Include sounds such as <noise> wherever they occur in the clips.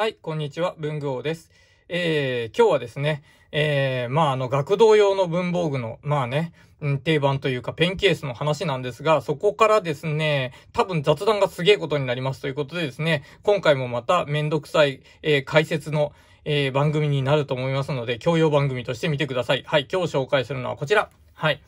はい、こんにちは、文具王です。えー、今日はですね、えー、まあ、あの、学童用の文房具の、まあね、定番というかペンケースの話なんですが、そこからですね、多分雑談がすげえことになりますということでですね、今回もまためんどくさい、えー、解説の、えー、番組になると思いますので、教養番組として見てください。はい、今日紹介するのはこちら。はい。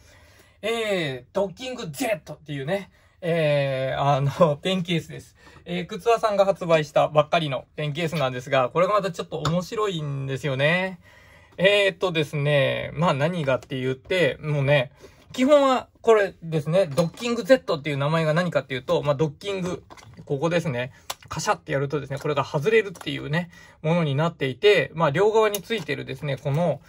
えー、ドッキング Z っていうね、えー、あの、<laughs> ペンケースです。えー、靴屋さんが発売したばっかりのペンケースなんですが、これがまたちょっと面白いんですよね。えー、っとですね、まあ何がって言って、もうね、基本はこれですね、ドッキング Z っていう名前が何かっていうと、まあドッキング、ここですね。カシャってやるとですね、これが外れるっていうね、ものになっていて、まあ両側についてるですね、この、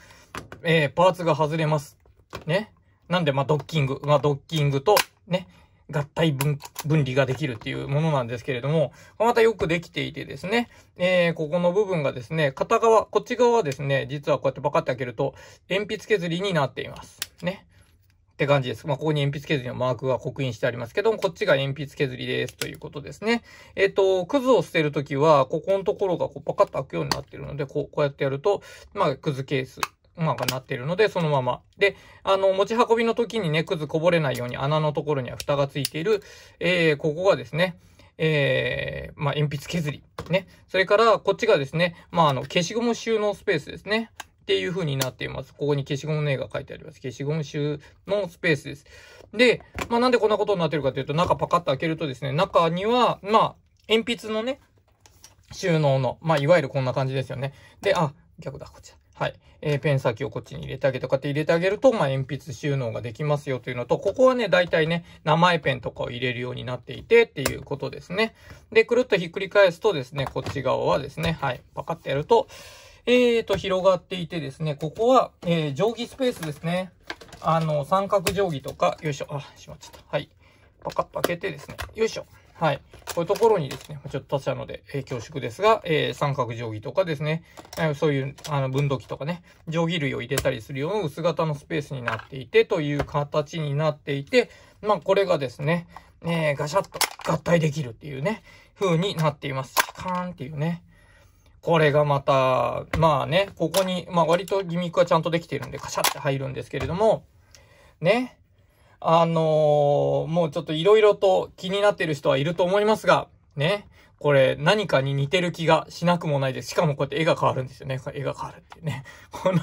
えー、パーツが外れます。ね。なんで、まあドッキング、まあドッキングと、ね、合体分離ができるっていうものなんですけれども、またよくできていてですね、えー、ここの部分がですね、片側、こっち側はですね、実はこうやってパカって開けると、鉛筆削りになっています。ね。って感じです。まあ、ここに鉛筆削りのマークが刻印してありますけども、こっちが鉛筆削りですということですね。えっ、ー、と、くずを捨てるときは、ここのところがこうパカッと開くようになっているので、こう、こうやってやると、まあ、くずケースまあ、なってるので、そのまま。で、あの、持ち運びの時にね、くずこぼれないように穴のところには蓋がついている、えー、ここがですね、えー、まあ、鉛筆削り。ね。それから、こっちがですね、まあ、あの、消しゴム収納スペースですね。っていう風になっています。ここに消しゴムの絵が書いてあります。消しゴム収納スペースです。で、まあ、なんでこんなことになってるかというと、中パカッと開けるとですね、中には、まあ、鉛筆のね、収納の、まあ、いわゆるこんな感じですよね。で、あ、逆だ、こちだ。はい。えー、ペン先をこっちに入れてあげとかって入れてあげると、まあ、鉛筆収納ができますよというのと、ここはね、大体ね、名前ペンとかを入れるようになっていてっていうことですね。で、くるっとひっくり返すとですね、こっち側はですね、はい、パカってやると、えーと、広がっていてですね、ここは、えー、定規スペースですね。あの、三角定規とか、よいしょ、あ、しまっちゃった。はい。パカッと開けてですね、よいしょ。はい。こういうところにですね、ちょっと他社ので、えー、恐縮ですが、えー、三角定規とかですね、えー、そういうあの分度器とかね、定規類を入れたりするような薄型のスペースになっていて、という形になっていて、まあこれがですね、えー、ガシャッと合体できるっていうね、風になっています。カーンっていうね。これがまた、まあね、ここに、まあ割とギミックはちゃんとできているんで、カシャって入るんですけれども、ね。あのー、もうちょっと色々と気になってる人はいると思いますが、ね。これ何かに似てる気がしなくもないです。しかもこうやって絵が変わるんですよね。絵が変わるっていうね。<laughs> この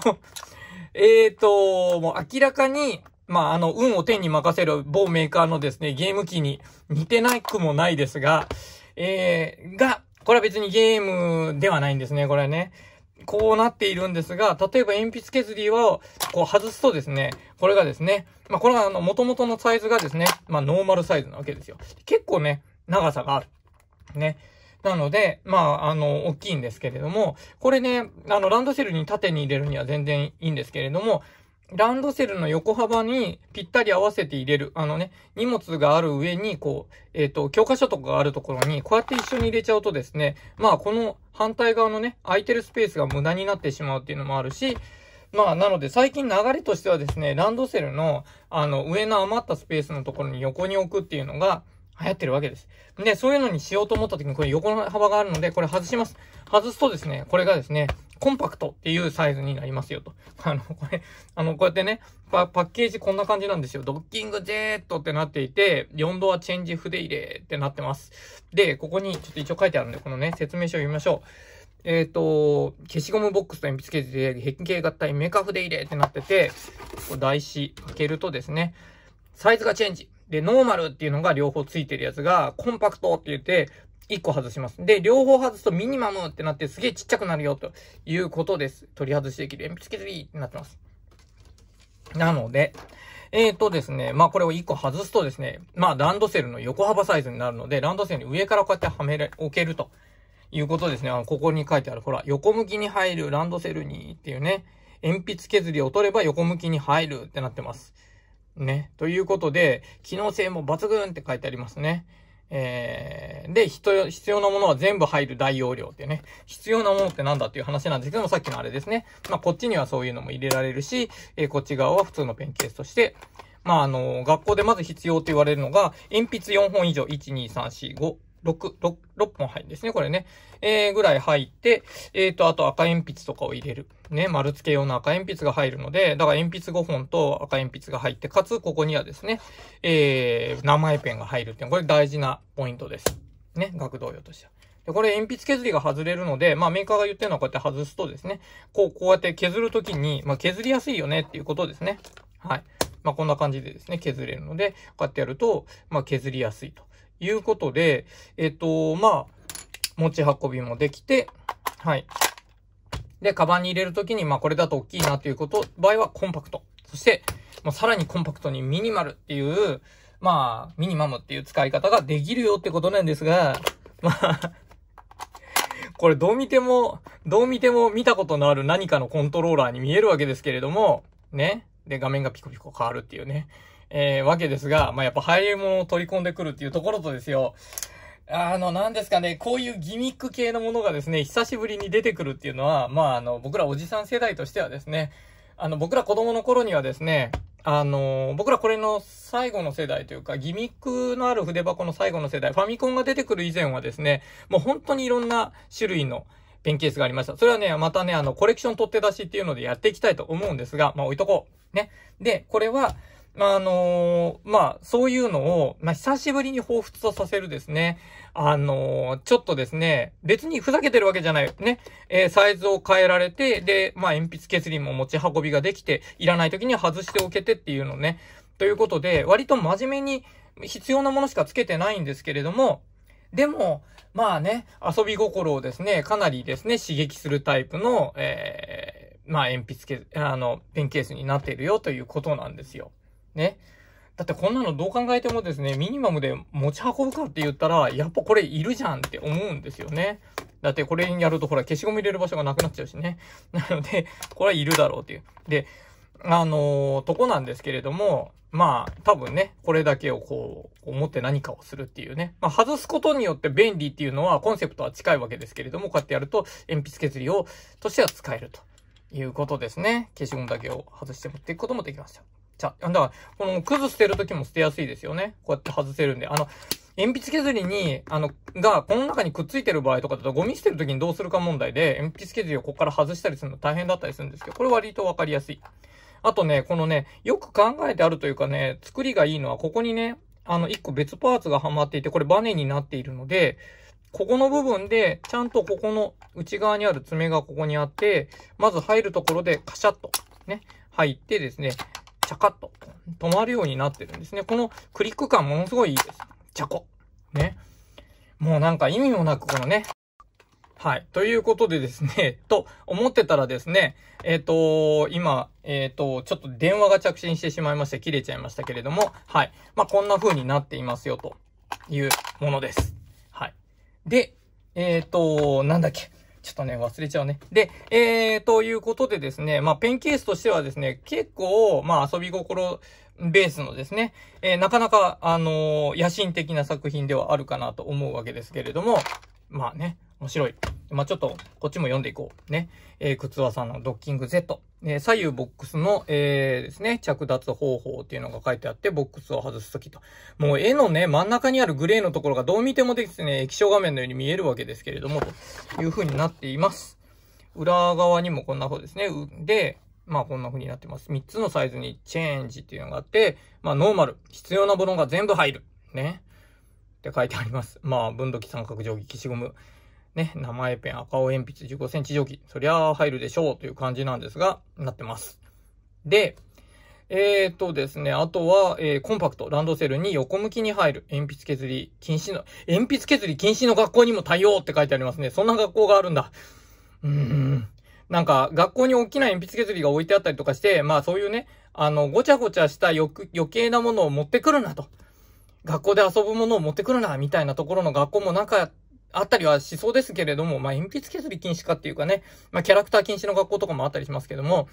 えーと、もう明らかに、まあ、あの、運を天に任せる某メーカーのですね、ゲーム機に似てなくもないですが、えー、が、これは別にゲームではないんですね、これはね。こうなっているんですが、例えば鉛筆削りをこう外すとですね、これがですね、まあ、これがあの、元々のサイズがですね、まあ、ノーマルサイズなわけですよ。結構ね、長さがある。ね。なので、まあ、あの、大きいんですけれども、これね、あの、ランドセルに縦に入れるには全然いいんですけれども、ランドセルの横幅にぴったり合わせて入れる。あのね、荷物がある上に、こう、えっ、ー、と、教科書とかがあるところに、こうやって一緒に入れちゃうとですね、まあ、この反対側のね、空いてるスペースが無駄になってしまうっていうのもあるし、まあ、なので最近流れとしてはですね、ランドセルの、あの、上の余ったスペースのところに横に置くっていうのが、流行ってるわけです。で、そういうのにしようと思った時にこれ横の幅があるので、これ外します。外すとですね、これがですね、コンパクトっていうサイズになりますよと。あの、これ、あの、こうやってね、パッケージこんな感じなんですよ。ドッキングジェットってなっていて、4ドアチェンジ筆入れってなってます。で、ここにちょっと一応書いてあるんで、このね、説明書を読みましょう。えっ、ー、と、消しゴムボックスと鉛筆ケースで変形合体メカ筆入れってなってて、こう台紙開けるとですね、サイズがチェンジ。で、ノーマルっていうのが両方ついてるやつが、コンパクトって言って、1個外します。で、両方外すとミニマムってなってすげえちっちゃくなるよということです。取り外しできる鉛筆削りってなってます。なので、えっ、ー、とですね、まあこれを1個外すとですね、まあランドセルの横幅サイズになるので、ランドセルに上からこうやってはめれ、置けるということですね。あの、ここに書いてある、ほら、横向きに入るランドセルにっていうね、鉛筆削りを取れば横向きに入るってなってます。ね。ということで、機能性も抜群って書いてありますね。えー、で、人、必要なものは全部入る大容量ってね。必要なものってなんだっていう話なんですけども、さっきのあれですね。まあ、こっちにはそういうのも入れられるし、えー、こっち側は普通のペンケースとして、まあ、あのー、学校でまず必要と言われるのが、鉛筆4本以上、1、2、3、4、5。6、6、6本入るんですね、これね。えー、ぐらい入って、えー、と、あと赤鉛筆とかを入れる。ね、丸付け用の赤鉛筆が入るので、だから鉛筆5本と赤鉛筆が入って、かつ、ここにはですね、えー、名前ペンが入るっていうのは、これ大事なポイントです。ね、学童用としては。で、これ鉛筆削りが外れるので、まあメーカーが言ってるのはこうやって外すとですね、こう、こうやって削るときに、まあ削りやすいよねっていうことですね。はい。まあこんな感じでですね、削れるので、こうやってやると、まあ削りやすいと。いうことで、えっ、と、まあ、持ち運びもできて、はい。で、カバンに入れるときに、まあ、これだと大きいなということ、場合はコンパクト。そして、もうさらにコンパクトにミニマルっていう、まあ、ミニマムっていう使い方ができるよってことなんですが、まあ <laughs> これどう見ても、どう見ても見たことのある何かのコントローラーに見えるわけですけれども、ね。で、画面がピコピコ変わるっていうね。えー、わけですが、まあ、やっぱ俳優も取り込んでくるっていうところとですよ、あの、なんですかね、こういうギミック系のものがですね、久しぶりに出てくるっていうのは、まあ、あの、僕らおじさん世代としてはですね、あの、僕ら子供の頃にはですね、あの、僕らこれの最後の世代というか、ギミックのある筆箱の最後の世代、ファミコンが出てくる以前はですね、もう本当にいろんな種類のペンケースがありました。それはね、またね、あの、コレクション取って出しっていうのでやっていきたいと思うんですが、まあ置いとこう。ね。で、これは、あのー、まあ、そういうのを、まあ、久しぶりに彷彿とさせるですね。あのー、ちょっとですね、別にふざけてるわけじゃない。ね。えー、サイズを変えられて、で、まあ、鉛筆削りも持ち運びができて、いらない時に外しておけてっていうのね。ということで、割と真面目に必要なものしかつけてないんですけれども、でも、まあね、遊び心をですね、かなりですね、刺激するタイプの、えー、まあ、鉛筆け、あの、ペンケースになっているよということなんですよ。ね。だってこんなのどう考えてもですね、ミニマムで持ち運ぶかって言ったら、やっぱこれいるじゃんって思うんですよね。だってこれやるとほら消しゴム入れる場所がなくなっちゃうしね。<laughs> なので、これはいるだろうっていう。で、あのー、とこなんですけれども、まあ、多分ね、これだけをこう、思って何かをするっていうね。まあ、外すことによって便利っていうのは、コンセプトは近いわけですけれども、こうやってやると、鉛筆削りを、としては使えるということですね。消しゴムだけを外して持っていくこともできました。ちゃ、だから、この、くず捨てるときも捨てやすいですよね。こうやって外せるんで。あの、鉛筆削りに、あの、が、この中にくっついてる場合とかだと、ゴミ捨てるときにどうするか問題で、鉛筆削りをここから外したりするの大変だったりするんですけど、これ割とわかりやすい。あとね、このね、よく考えてあるというかね、作りがいいのは、ここにね、あの、一個別パーツがはまっていて、これバネになっているので、ここの部分で、ちゃんとここの内側にある爪がここにあって、まず入るところでカシャッとね、入ってですね、チャカッと止まるようになってるんですね。このクリック感ものすごいいいです。チャコ。ね。もうなんか意味もなくこのね。はい。ということでですね、<laughs> と思ってたらですね、えっ、ー、と今、えっ、ー、と、ちょっと電話が着信してしまいまして切れちゃいましたけれども、はい。まあ、こんな風になっていますよというものです。はい。で、えっ、ー、と、なんだっけ。ちょっとね、忘れちゃうね。で、えー、ということでですね、まあ、ペンケースとしてはですね、結構、まあ、遊び心ベースのですね、えー、なかなか、あのー、野心的な作品ではあるかなと思うわけですけれども、まあね、面白い。まあ、ちょっと、こっちも読んでいこう。ね。えー、靴輪さんのドッキング Z。えー、左右ボックスの、えー、ですね、着脱方法っていうのが書いてあって、ボックスを外すときと。もう絵のね、真ん中にあるグレーのところがどう見てもですね、液晶画面のように見えるわけですけれども、という風になっています。裏側にもこんな風ですね。で、まあこんな風になってます。3つのサイズにチェンジっていうのがあって、まあノーマル、必要なものが全部入る。ね。って書いてあります。まあ、分度器三角定規消しゴム。ね、名前ペン、赤青鉛筆、15センチ定規、そりゃ入るでしょうという感じなんですが、なってます。で、えっ、とですね、あとは、えー、コンパクト、ランドセルに横向きに入る、鉛筆削り禁止の、鉛筆削り禁止の学校にも対応って書いてありますね。そんな学校があるんだ。うーん。なんか、学校に大きな鉛筆削りが置いてあったりとかして、まあそういうね、あの、ごちゃごちゃした余計なものを持ってくるなと。学校で遊ぶものを持ってくるな、みたいなところの学校も中あったりはしそうですけれども、まあ、鉛筆削り禁止かっていうかね、まあ、キャラクター禁止の学校とかもあったりしますけども、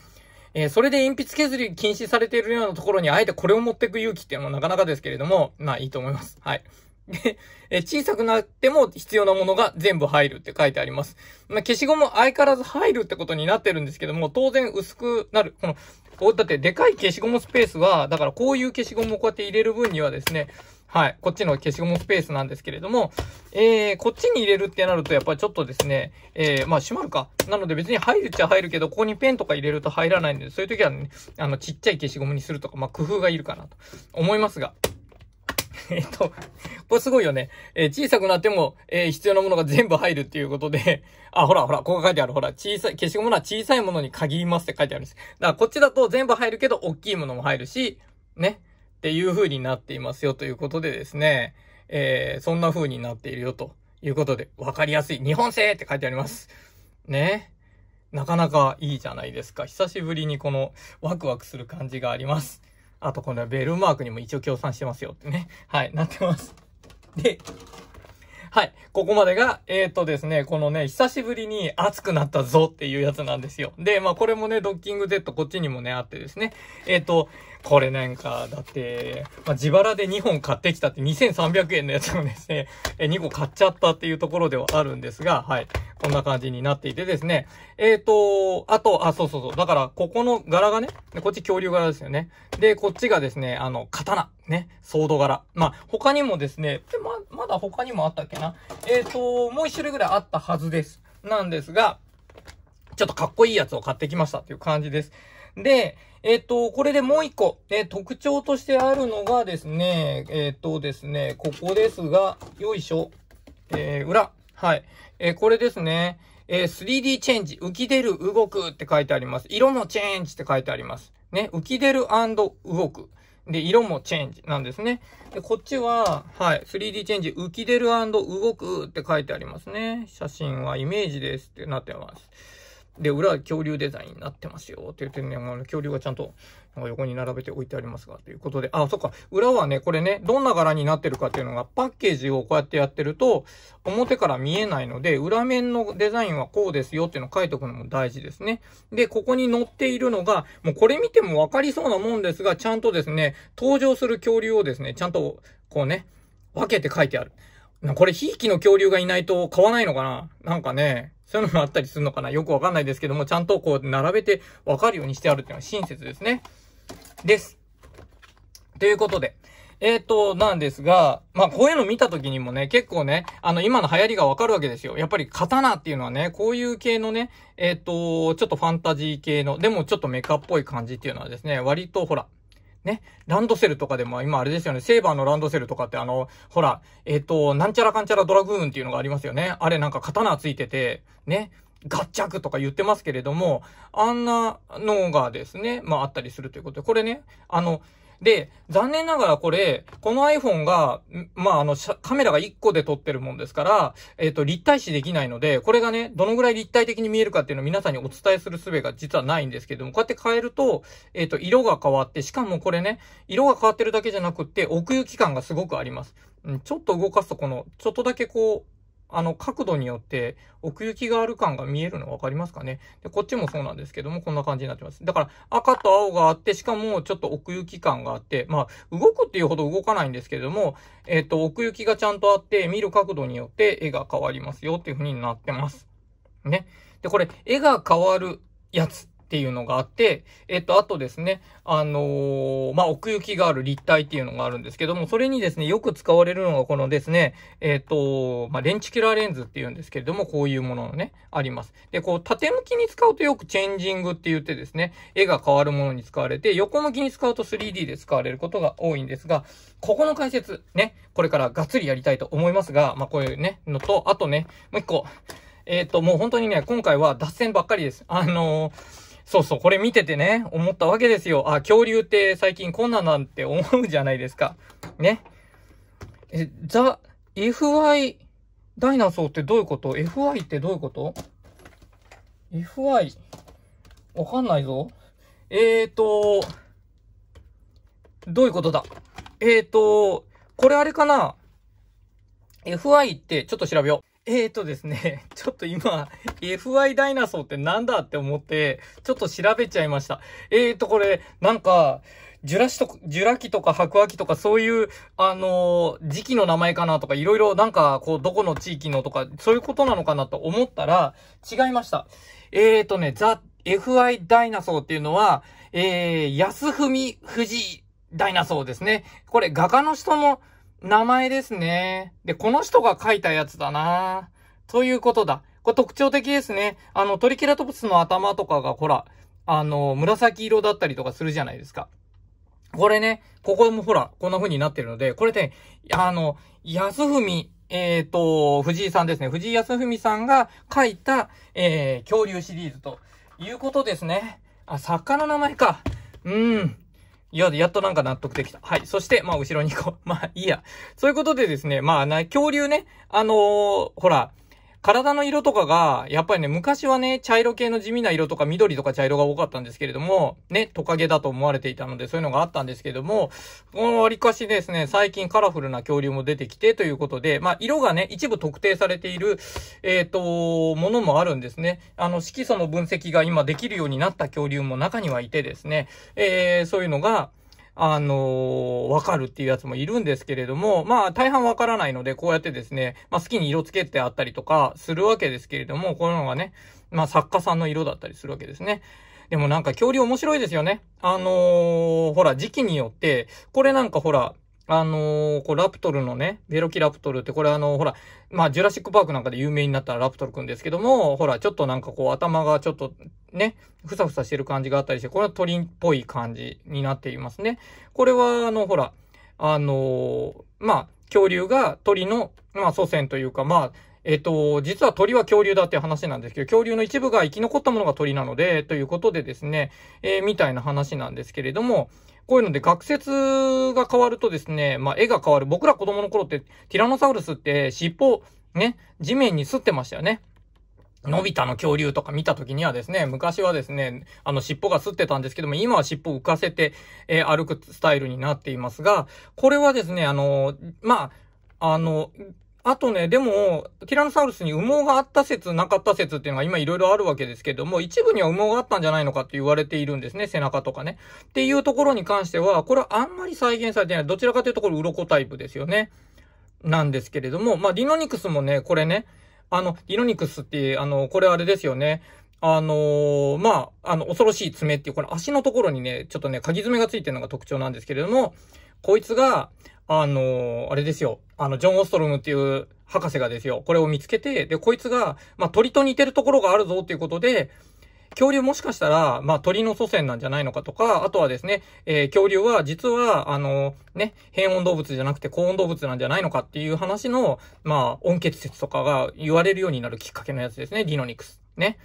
えー、それで鉛筆削り禁止されているようなところに、あえてこれを持ってく勇気っていうのはなかなかですけれども、まあいいと思います。はい。で、え小さくなっても必要なものが全部入るって書いてあります。まあ、消しゴム相変わらず入るってことになってるんですけども、当然薄くなる。この、だってでかい消しゴムスペースは、だからこういう消しゴムをこうやって入れる分にはですね、はい。こっちの消しゴムスペースなんですけれども、えー、こっちに入れるってなると、やっぱりちょっとですね、えー、まあ、閉まるか。なので別に入るっちゃ入るけど、ここにペンとか入れると入らないんで、そういう時はね、あの、ちっちゃい消しゴムにするとか、まあ、工夫がいるかなと思いますが。<laughs> えっと、これすごいよね。えー、小さくなっても、えー、必要なものが全部入るっていうことで、あ、ほらほら、ここ書いてある。ほら、小さい、消しゴムは小さいものに限りますって書いてあるんです。だからこっちだと全部入るけど、大きいものも入るし、ね。っていう風になっていますよということでですね、えー、そんな風になっているよということで、わかりやすい。日本製って書いてあります。ね。なかなかいいじゃないですか。久しぶりにこのワクワクする感じがあります。あと、このベルマークにも一応協賛してますよってね。はい、なってます。で、はい。ここまでが、えっ、ー、とですね、このね、久しぶりに暑くなったぞっていうやつなんですよ。で、まあこれもね、ドッキング Z こっちにもね、あってですね。えっ、ー、と、これなんか、だって、まあ、自腹で2本買ってきたって2300円のやつをですね、<laughs> え2個買っちゃったっていうところではあるんですが、はい。こんな感じになっていてですね。えっ、ー、と、あと、あ、そうそうそう。だから、ここの柄がね、こっち恐竜柄ですよね。で、こっちがですね、あの、刀。ね、ソード柄。まあ、他にもですね、でま、まだ他にもあったっけな。えっ、ー、と、もう一種類ぐらいあったはずです。なんですが、ちょっとかっこいいやつを買ってきましたっていう感じです。で、えっと、これでもう一個、え特徴としてあるのがですね、えっとですね、ここですが、よいしょ、えー、裏。はい。えー、これですね。えー、3D チェンジ、浮き出る、動くって書いてあります。色もチェンジって書いてあります。ね、浮き出る動く。で、色もチェンジなんですね。で、こっちは、はい、3D チェンジ、浮き出る動くって書いてありますね。写真はイメージですってなってます。で、裏は恐竜デザインになってますよって言ってね、も恐竜がちゃんと横に並べて置いてありますが、ということで。あ、そっか。裏はね、これね、どんな柄になってるかっていうのが、パッケージをこうやってやってると、表から見えないので、裏面のデザインはこうですよっていうのを書いておくのも大事ですね。で、ここに載っているのが、もうこれ見てもわかりそうなもんですが、ちゃんとですね、登場する恐竜をですね、ちゃんと、こうね、分けて書いてある。これ、ひいきの恐竜がいないと買わないのかななんかね、そういうのがあったりするのかなよくわかんないですけども、ちゃんとこう、並べてわかるようにしてあるっていうのは親切ですね。です。ということで。えっ、ー、と、なんですが、まあ、こういうの見た時にもね、結構ね、あの、今の流行りがわかるわけですよ。やっぱり刀っていうのはね、こういう系のね、えっ、ー、と、ちょっとファンタジー系の、でもちょっとメカっぽい感じっていうのはですね、割とほら、ね。ランドセルとかでも、今あれですよね。セーバーのランドセルとかってあの、ほら、えっ、ー、と、なんちゃらかんちゃらドラグーンっていうのがありますよね。あれなんか刀ついてて、ね。ガッチャクとか言ってますけれども、あんなのがですね、まああったりするということで、これね、あの、で、残念ながらこれ、この iPhone が、まあ、あの、カメラが1個で撮ってるもんですから、えっ、ー、と、立体視できないので、これがね、どのぐらい立体的に見えるかっていうのを皆さんにお伝えする術が実はないんですけども、こうやって変えると、えっ、ー、と、色が変わって、しかもこれね、色が変わってるだけじゃなくって、奥行き感がすごくあります。うん、ちょっと動かすと、この、ちょっとだけこう、あの角度によって奥行きがある感が見えるの分かりますかねで、こっちもそうなんですけども、こんな感じになってます。だから赤と青があって、しかもちょっと奥行き感があって、まあ動くっていうほど動かないんですけれども、えっ、ー、と、奥行きがちゃんとあって、見る角度によって絵が変わりますよっていう風になってます。ね。で、これ、絵が変わるやつっていうのがあって、えっと、あとですね、あのー、まあ、奥行きがある立体っていうのがあるんですけども、それにですね、よく使われるのがこのですね、えっと、まあ、レンチキュラーレンズっていうんですけれども、こういうもののね、あります。で、こう、縦向きに使うとよくチェンジングって言ってですね、絵が変わるものに使われて、横向きに使うと 3D で使われることが多いんですが、ここの解説、ね、これからがっつりやりたいと思いますが、まあ、こういうね、のと、あとね、もう一個、えっと、もう本当にね、今回は脱線ばっかりです。あのーそうそう、これ見ててね、思ったわけですよ。あ、恐竜って最近こんなんなんて思うじゃないですか。ね。え、ザ・ FY ダイナソーってどういうこと ?FY ってどういうこと ?FY? わかんないぞ。えーと、どういうことだえーと、これあれかな ?FI ってちょっと調べよう。えーとですね、<laughs> ちょっと今、FI ダイナソーってなんだって思って、ちょっと調べちゃいました。えーと、これ、なんか、ジュラシと、ジュラ紀とか白亜紀とかそういう、あのー、時期の名前かなとか、いろいろなんか、こう、どこの地域のとか、そういうことなのかなと思ったら、違いました。えーとね、ザ・ FI ダイナソーっていうのは、えー、安文富士ダイナソーですね。これ、画家の人の、名前ですね。で、この人が書いたやつだなということだ。これ特徴的ですね。あの、トリケラトプスの頭とかが、ほら、あの、紫色だったりとかするじゃないですか。これね、ここもほら、こんな風になってるので、これね、あの、安文、えっ、ー、と、藤井さんですね。藤井安文さんが書いた、えー、恐竜シリーズということですね。あ、作家の名前か。うん。いや、やっとなんか納得できた。はい。そして、まあ、後ろに行こう。<laughs> まあ、いいや。そういうことでですね、まあ、な、恐竜ね、あのー、ほら、体の色とかが、やっぱりね、昔はね、茶色系の地味な色とか緑とか茶色が多かったんですけれども、ね、トカゲだと思われていたので、そういうのがあったんですけれども、この割かしですね、最近カラフルな恐竜も出てきてということで、まあ、色がね、一部特定されている、えっ、ー、と、ものもあるんですね。あの、色素の分析が今できるようになった恐竜も中にはいてですね、えー、そういうのが、あのわかるっていうやつもいるんですけれども、まあ、大半わからないので、こうやってですね、まあ、好きに色つけてあったりとかするわけですけれども、こういうのがね、まあ、作家さんの色だったりするわけですね。でもなんか恐竜面白いですよね。あのー、ほら、時期によって、これなんかほら、あのー、こう、ラプトルのね、ベロキラプトルって、これあのー、ほら、まあ、ジュラシックパークなんかで有名になったラプトルくんですけども、ほら、ちょっとなんかこう、頭がちょっと、ね、ふさふさしてる感じがあったりして、これは鳥っぽい感じになっていますね。これは、あの、ほら、あのー、まあ、恐竜が鳥の、まあ、祖先というか、まあ、えっと、実は鳥は恐竜だって話なんですけど、恐竜の一部が生き残ったものが鳥なので、ということでですね、えー、みたいな話なんですけれども、こういうので学説が変わるとですね、まあ、絵が変わる。僕ら子供の頃って、ティラノサウルスって尻尾、ね、地面に吸ってましたよね。のび太の恐竜とか見た時にはですね、昔はですね、あの尻尾が吸ってたんですけども、今は尻尾を浮かせて、えー、歩くスタイルになっていますが、これはですね、あのー、まあ、あのー、あとね、でも、ティラノサウルスに羽毛があった説、なかった説っていうのが今いろいろあるわけですけども、一部には羽毛があったんじゃないのかって言われているんですね、背中とかね。っていうところに関しては、これはあんまり再現されてない。どちらかというとこれ、鱗タイプですよね。なんですけれども、まあ、ディノニクスもね、これね、あの、ディノニクスって、あの、これあれですよね。あのー、まあ、あの、恐ろしい爪っていう、この足のところにね、ちょっとね、鍵爪がついてるのが特徴なんですけれども、こいつが、あのー、あれですよ。あの、ジョン・オストロムっていう博士がですよ、これを見つけて、で、こいつが、まあ、鳥と似てるところがあるぞっていうことで、恐竜もしかしたら、まあ、鳥の祖先なんじゃないのかとか、あとはですね、えー、恐竜は実は、あのー、ね、変温動物じゃなくて高温動物なんじゃないのかっていう話の、まあ、温血説とかが言われるようになるきっかけのやつですね、ディノニクス。ね。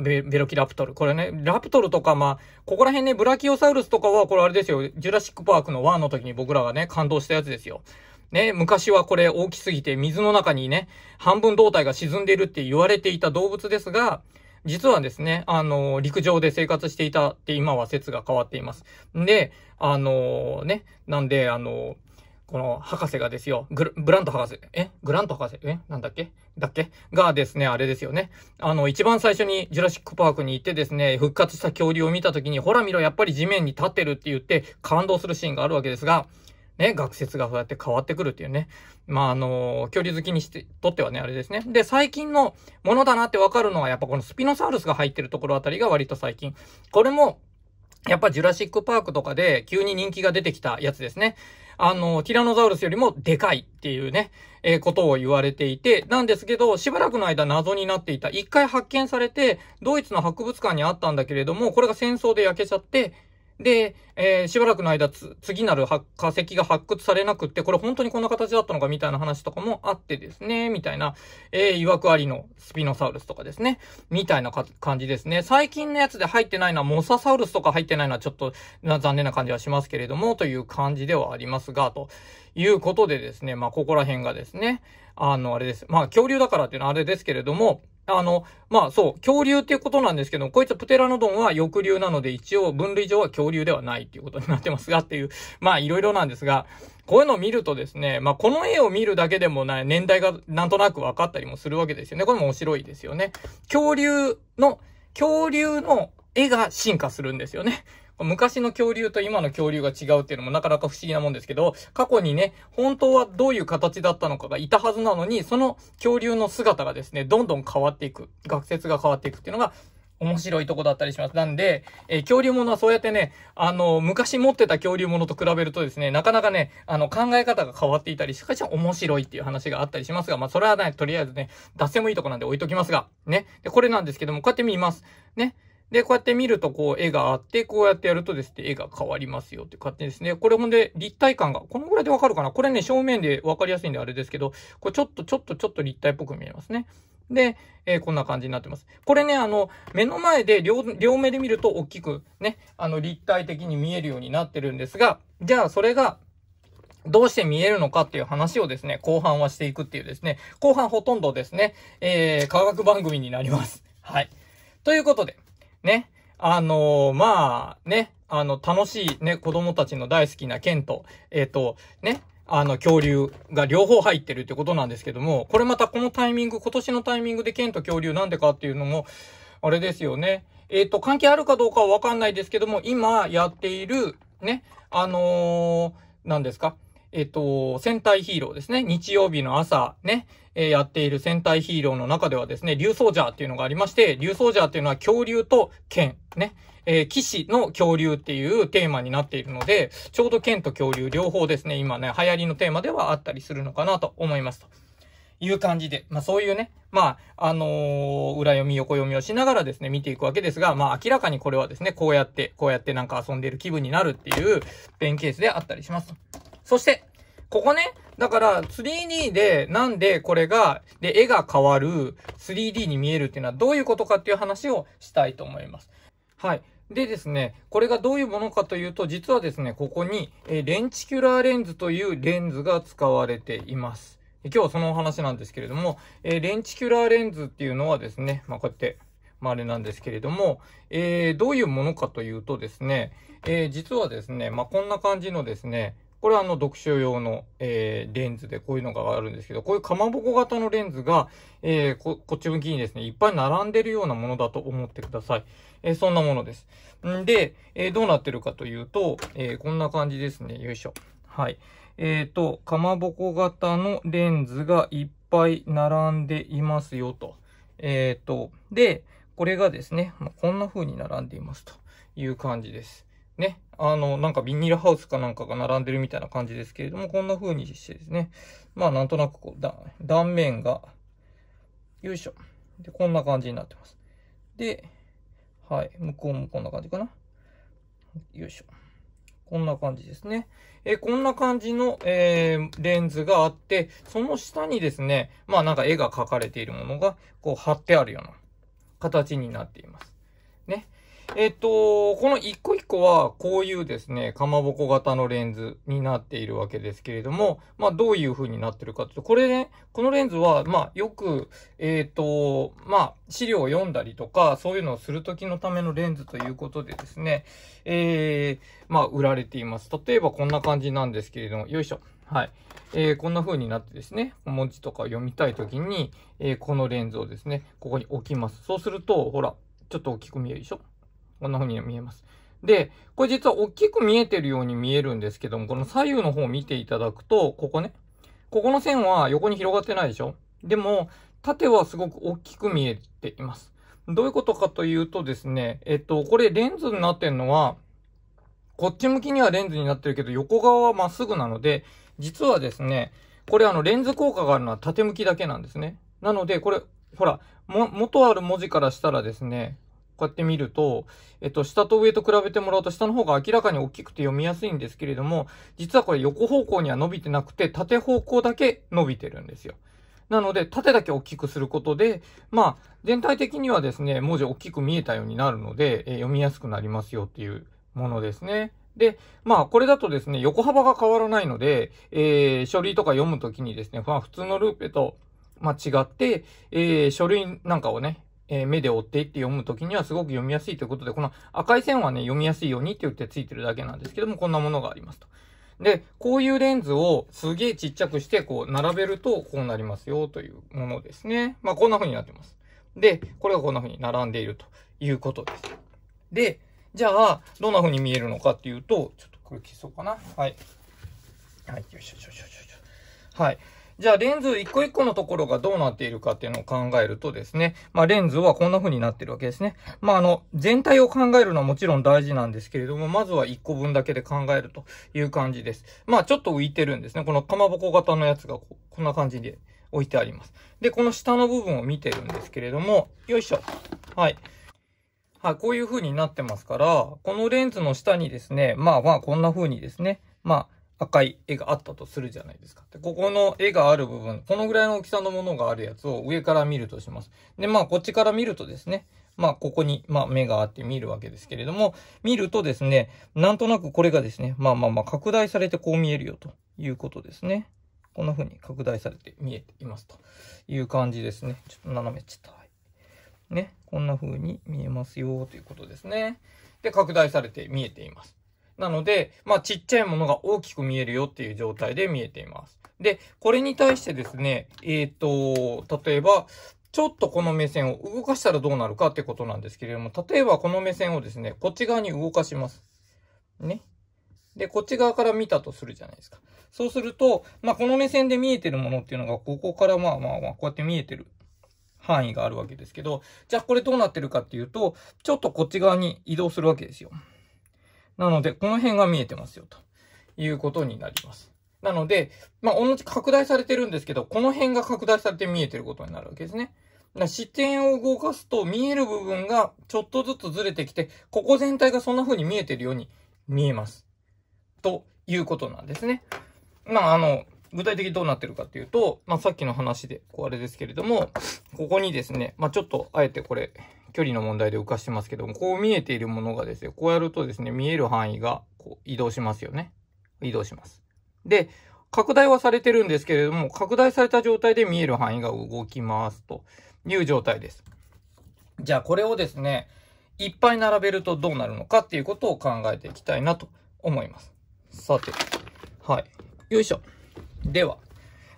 ベベロキラプトル。これね、ラプトルとか、まあ、ここら辺ね、ブラキオサウルスとかは、これあれですよ、ジュラシックパークの1の時に僕らがね、感動したやつですよ。ね、昔はこれ大きすぎて水の中にね、半分胴体が沈んでいるって言われていた動物ですが、実はですね、あのー、陸上で生活していたって今は説が変わっています。んで、あのー、ね、なんで、あのー、この博士がですよ、グラント博士、えグラント博士、えなんだっけだっけがですね、あれですよね。あの、一番最初にジュラシックパークに行ってですね、復活した恐竜を見た時に、ほら見ろ、やっぱり地面に立ってるって言って感動するシーンがあるわけですが、ね、学説がそうやって変わってくるっていうね。まあ、あのー、恐竜好きにして、とってはね、あれですね。で、最近のものだなってわかるのは、やっぱこのスピノサウルスが入ってるところあたりが割と最近。これも、やっぱジュラシックパークとかで急に人気が出てきたやつですね。あの、ティラノザウルスよりもでかいっていうね、えー、ことを言われていて、なんですけど、しばらくの間謎になっていた。一回発見されて、ドイツの博物館にあったんだけれども、これが戦争で焼けちゃって、で、えー、しばらくの間次なる化石が発掘されなくって、これ本当にこんな形だったのかみたいな話とかもあってですね、みたいな、えー、曰くありのスピノサウルスとかですね、みたいな感じですね。最近のやつで入ってないのはモササウルスとか入ってないのはちょっと残念な感じはしますけれども、という感じではありますが、ということでですね、まあ、ここら辺がですね、あの、あれです。まあ、恐竜だからっていうのはあれですけれども、あの、まあそう、恐竜っていうことなんですけど、こいつプテラノドンは翼竜なので一応分類上は恐竜ではないっていうことになってますがっていう、<laughs> まあいろいろなんですが、こういうのを見るとですね、まあこの絵を見るだけでもない年代がなんとなく分かったりもするわけですよね。これも面白いですよね。恐竜の、恐竜の絵が進化するんですよね。昔の恐竜と今の恐竜が違うっていうのもなかなか不思議なもんですけど、過去にね、本当はどういう形だったのかがいたはずなのに、その恐竜の姿がですね、どんどん変わっていく。学説が変わっていくっていうのが、面白いとこだったりします。なんで、えー、恐竜ものはそうやってね、あの、昔持ってた恐竜ものと比べるとですね、なかなかね、あの、考え方が変わっていたり、しかし面白いっていう話があったりしますが、まあ、それはね、とりあえずね、脱線もいいとこなんで置いときますが、ね。で、これなんですけども、こうやって見ます。ね。で、こうやって見ると、こう、絵があって、こうやってやるとですね、絵が変わりますよって感じ勝手ですね。これほんで、立体感が、このぐらいでわかるかなこれね、正面でわかりやすいんであれですけど、これちょっと、ちょっと、ちょっと立体っぽく見えますね。で、えー、こんな感じになってます。これね、あの、目の前で両、両目で見ると大きくね、あの、立体的に見えるようになってるんですが、じゃあ、それが、どうして見えるのかっていう話をですね、後半はしていくっていうですね、後半ほとんどですね、えー、科学番組になります。はい。ということで。ね。あのー、まあ、ね、あの、楽しいね、子供たちの大好きな剣と、えっ、ー、と、ね、あの、恐竜が両方入ってるってことなんですけども、これまたこのタイミング、今年のタイミングで剣と恐竜なんでかっていうのも、あれですよね。えっ、ー、と、関係あるかどうかはわかんないですけども、今やっている、ね、あのー、何ですかえっと、戦隊ヒーローですね。日曜日の朝、ね、えー、やっている戦隊ヒーローの中ではですね、竜奏者ーっていうのがありまして、竜奏者ーっていうのは恐竜と剣、ね、えー、騎士の恐竜っていうテーマになっているので、ちょうど剣と恐竜両方ですね、今ね、流行りのテーマではあったりするのかなと思いますと。いう感じで、まあそういうね、まあ、あのー、裏読み横読みをしながらですね、見ていくわけですが、まあ明らかにこれはですね、こうやって、こうやってなんか遊んでる気分になるっていうペンケースであったりしますそして、ここね、だから 3D でなんでこれが、で、絵が変わる 3D に見えるっていうのはどういうことかっていう話をしたいと思います。はい。でですね、これがどういうものかというと、実はですね、ここに、えレンチキュラーレンズというレンズが使われています。今日はそのお話なんですけれども、えレンチキュラーレンズっていうのはですね、まあ、こうやって、まあ、あれなんですけれども、えー、どういうものかというとですね、えー、実はですね、まあ、こんな感じのですね、これはあの読書用の、えー、レンズでこういうのがあるんですけど、こういうかまぼこ型のレンズが、えー、ここっち向きにですね、いっぱい並んでるようなものだと思ってください。えー、そんなものです。んで、えどうなってるかというと、えこんな感じですね。よいしょ。はい。えっ、と、かまぼこ型のレンズがいっぱい並んでいますよと。えっ、と、で、これがですね、まあ、こんな風に並んでいますという感じです。ね、あの、なんかビニールハウスかなんかが並んでるみたいな感じですけれども、こんな風にしてですね、まあなんとなくこう、断面が、よいしょ。で、こんな感じになってます。で、はい、向こうもこんな感じかな。よいしょ。こんな感じですね。えこんな感じの、えー、レンズがあって、その下にですね、まあなんか絵が描かれているものが、こう貼ってあるような形になっています。えっと、この一個一個は、こういうですね、かまぼこ型のレンズになっているわけですけれども、まあ、どういう風になってるかというと、これね、このレンズは、まあ、よく、えっ、と、まあ、資料を読んだりとか、そういうのをするときのためのレンズということでですね、えー、まあ、売られています。例えば、こんな感じなんですけれども、よいしょ。はい。えー、こんな風になってですね、文字とか読みたいときに、えー、このレンズをですね、ここに置きます。そうすると、ほら、ちょっと大きく見えるでしょ。こんな風に見えます。で、これ実は大きく見えてるように見えるんですけども、この左右の方を見ていただくと、ここね。ここの線は横に広がってないでしょでも、縦はすごく大きく見えています。どういうことかというとですね、えっと、これレンズになってるのは、こっち向きにはレンズになってるけど、横側はまっすぐなので、実はですね、これあの、レンズ効果があるのは縦向きだけなんですね。なので、これ、ほら、も、元ある文字からしたらですね、こうやって見ると、えっと、下と上と比べてもらうと、下の方が明らかに大きくて読みやすいんですけれども、実はこれ横方向には伸びてなくて、縦方向だけ伸びてるんですよ。なので、縦だけ大きくすることで、まあ、全体的にはですね、文字大きく見えたようになるので、えー、読みやすくなりますよっていうものですね。で、まあ、これだとですね、横幅が変わらないので、えー、書類とか読むときにですね、まあ、普通のルーペと、まあ、違って、えー、書類なんかをね、えー、目で追っていって読むときにはすごく読みやすいということで、この赤い線はね、読みやすいようにって言ってついてるだけなんですけども、こんなものがありますと。で、こういうレンズをすげえちっちゃくして、こう、並べると、こうなりますよというものですね。まあ、こんな風になってます。で、これがこんな風に並んでいるということです。で、じゃあ、どんな風に見えるのかっていうと、ちょっとこれ消そうかな。はい。はい、よいしょ、よいしょ、よいしょ。はい。じゃあレンズ一個一個のところがどうなっているかっていうのを考えるとですね、まあレンズはこんな風になってるわけですね。まああの、全体を考えるのはもちろん大事なんですけれども、まずは一個分だけで考えるという感じです。まあちょっと浮いてるんですね。このかまぼこ型のやつがこんな感じで置いてあります。で、この下の部分を見てるんですけれども、よいしょ。はい。はい、こういう風になってますから、このレンズの下にですね、まあまあこんな風にですね、まあ、赤い絵があったとするじゃないですか。で、ここの絵がある部分、このぐらいの大きさのものがあるやつを上から見るとします。で、まあ、こっちから見るとですね、まあ、ここに、まあ、目があって見るわけですけれども、見るとですね、なんとなくこれがですね、まあまあまあ、拡大されてこう見えるよということですね。こんな風に拡大されて見えていますという感じですね。ちょっと斜めちょっと。ね、こんな風に見えますよということですね。で、拡大されて見えています。なので、まあ、ちっちゃいものが大きく見えるよっていう状態で見えています。で、これに対してですね、えっ、ー、と、例えば、ちょっとこの目線を動かしたらどうなるかってことなんですけれども、例えばこの目線をですね、こっち側に動かします。ね。で、こっち側から見たとするじゃないですか。そうすると、まあ、この目線で見えてるものっていうのが、ここからまあまあまあ、こうやって見えてる範囲があるわけですけど、じゃあこれどうなってるかっていうと、ちょっとこっち側に移動するわけですよ。なので、この辺が見えてますよ、ということになります。なので、まあ、同じ拡大されてるんですけど、この辺が拡大されて見えてることになるわけですね。視点を動かすと見える部分がちょっとずつずれてきて、ここ全体がそんな風に見えてるように見えます。ということなんですね。まあ、あの、具体的にどうなってるかっていうと、まあ、さっきの話で、こうあれですけれども、ここにですね、まあ、ちょっとあえてこれ、距離の問題で浮かしてますけども、こう見えているものがですよ、こうやるとですね、見える範囲がこう移動しますよね。移動します。で、拡大はされてるんですけれども、拡大された状態で見える範囲が動きますという状態です。じゃあこれをですね、いっぱい並べるとどうなるのかっていうことを考えていきたいなと思います。さて、はい。よいしょ。では、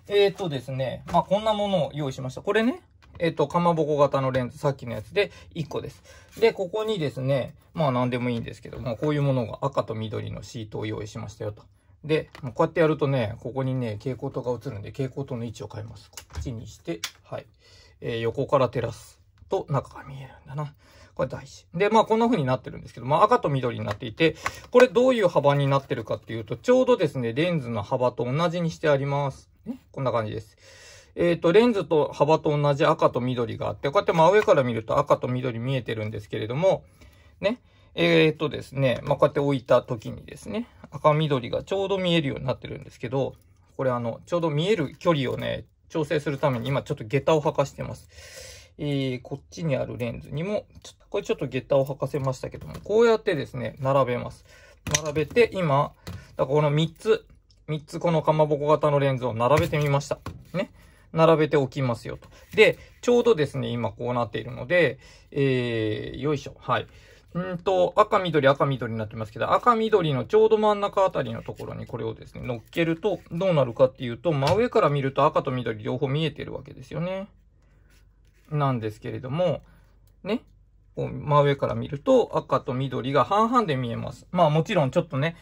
えっ、ー、とですね、まあ、こんなものを用意しました。これね、えっと、かまぼこ型のレンズ、さっきのやつで1個です。で、ここにですね、まあ何でもいいんですけども、こういうものが赤と緑のシートを用意しましたよと。で、こうやってやるとね、ここにね、蛍光灯が映るんで、蛍光灯の位置を変えます。こっちにして、はい。えー、横から照らすと中が見えるんだな。これ大事。で、まあこんな風になってるんですけど、まあ赤と緑になっていて、これどういう幅になってるかっていうと、ちょうどですね、レンズの幅と同じにしてあります。ね、こんな感じです。えっ、ー、と、レンズと幅と同じ赤と緑があって、こうやって真上から見ると赤と緑見えてるんですけれども、ね、えっ、ー、とですね、まあ、こうやって置いた時にですね、赤緑がちょうど見えるようになってるんですけど、これあの、ちょうど見える距離をね、調整するために今ちょっと下駄を履かしてます。えー、こっちにあるレンズにも、ちょっと、これちょっと下駄を履かせましたけども、こうやってですね、並べます。並べて、今、だからこの3つ、3つこのかまぼこ型のレンズを並べてみました。ね。並べておきますよと。で、ちょうどですね、今こうなっているので、えー、よいしょ。はい。うんと、赤緑赤緑になってますけど、赤緑のちょうど真ん中あたりのところにこれをですね、乗っけるとどうなるかっていうと、真上から見ると赤と緑両方見えてるわけですよね。なんですけれども、ね。こう真上から見ると赤と緑が半々で見えます。まあもちろんちょっとね、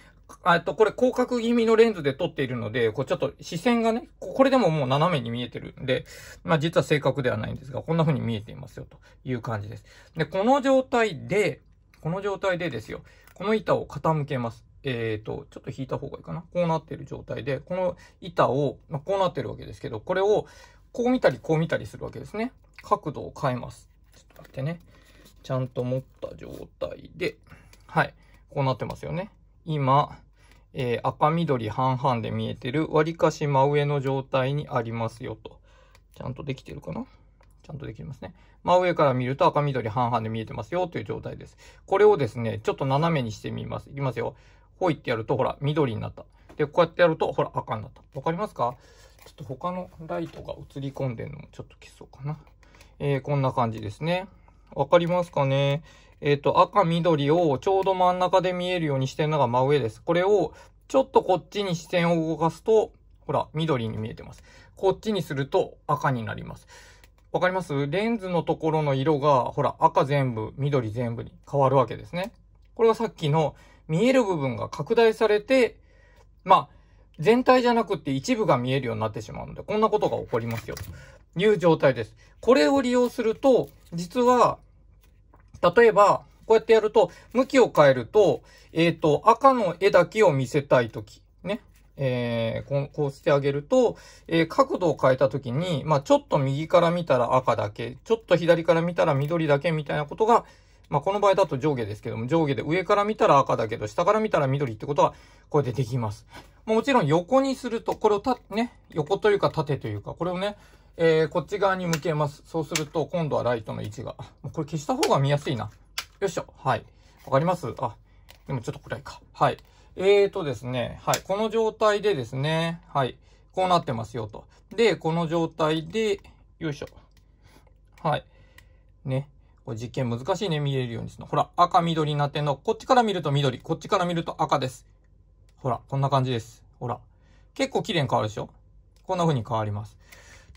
えっと、これ広角気味のレンズで撮っているので、こうちょっと視線がね、これでももう斜めに見えてるんで、まあ実は正確ではないんですが、こんな風に見えていますよという感じです。で、この状態で、この状態でですよ、この板を傾けます。えっ、ー、と、ちょっと引いた方がいいかな。こうなってる状態で、この板を、まあ、こうなってるわけですけど、これをこう見たりこう見たりするわけですね。角度を変えます。ちょっと待ってね。ちゃんと持った状態で、はい。こうなってますよね。今、えー、赤緑半々で見えてる、割かし真上の状態にありますよと。ちゃんとできてるかなちゃんとできますね。真上から見ると赤緑半々で見えてますよという状態です。これをですね、ちょっと斜めにしてみます。いきますよ。ほいってやると、ほら、緑になった。で、こうやってやると、ほら、赤になった。わかりますかちょっと他のライトが映り込んでるのもちょっと消そうかな。えー、こんな感じですね。わかりますかねえっ、ー、と、赤、緑をちょうど真ん中で見えるようにしてるのが真上です。これを、ちょっとこっちに視線を動かすと、ほら、緑に見えてます。こっちにすると赤になります。わかりますレンズのところの色が、ほら、赤全部、緑全部に変わるわけですね。これはさっきの見える部分が拡大されて、まあ、全体じゃなくて一部が見えるようになってしまうので、こんなことが起こりますよ、という状態です。これを利用すると、実は、例えば、こうやってやると、向きを変えると、えっ、ー、と、赤の絵だけを見せたいとき、ね。えー、こうしてあげると、えー、角度を変えたときに、まあ、ちょっと右から見たら赤だけ、ちょっと左から見たら緑だけみたいなことが、まあ、この場合だと上下ですけども、上下で上から見たら赤だけど、下から見たら緑ってことは、これでできます。もちろん横にすると、これをた、ね、横というか縦というか、これをね、えー、こっち側に向けます。そうすると、今度はライトの位置が。これ消した方が見やすいな。よいしょ。はい。わかりますあ、でもちょっと暗いか。はい。えーとですね、はい。この状態でですね、はい。こうなってますよと。で、この状態で、よいしょ。はい。ね。これ実験難しいね、見れるようにするの。ほら、赤緑になってんの。こっちから見ると緑、こっちから見ると赤です。ほら、こんな感じです。ほら。結構綺麗に変わるでしょこんな風に変わります。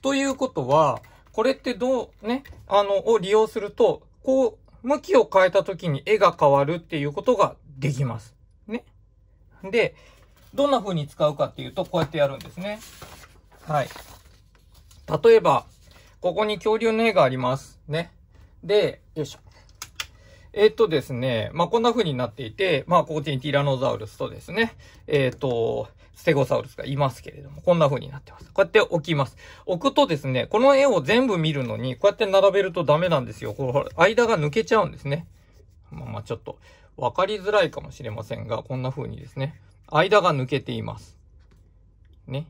ということは、これってどう、ね、あの、を利用すると、こう、向きを変えた時に絵が変わるっていうことができます。ね。で、どんな風に使うかっていうと、こうやってやるんですね。はい。例えば、ここに恐竜の絵があります。ね。で、よいしょ。えっとですね、まあ、こんな風になっていて、まあ、こっにティラノザウルスとですね、えっ、と、ステゴサウルスがいますけれども、こんな風になってます。こうやって置きます。置くとですね、この絵を全部見るのに、こうやって並べるとダメなんですよ。これ、間が抜けちゃうんですね。まあまあちょっと、わかりづらいかもしれませんが、こんな風にですね、間が抜けています。ね。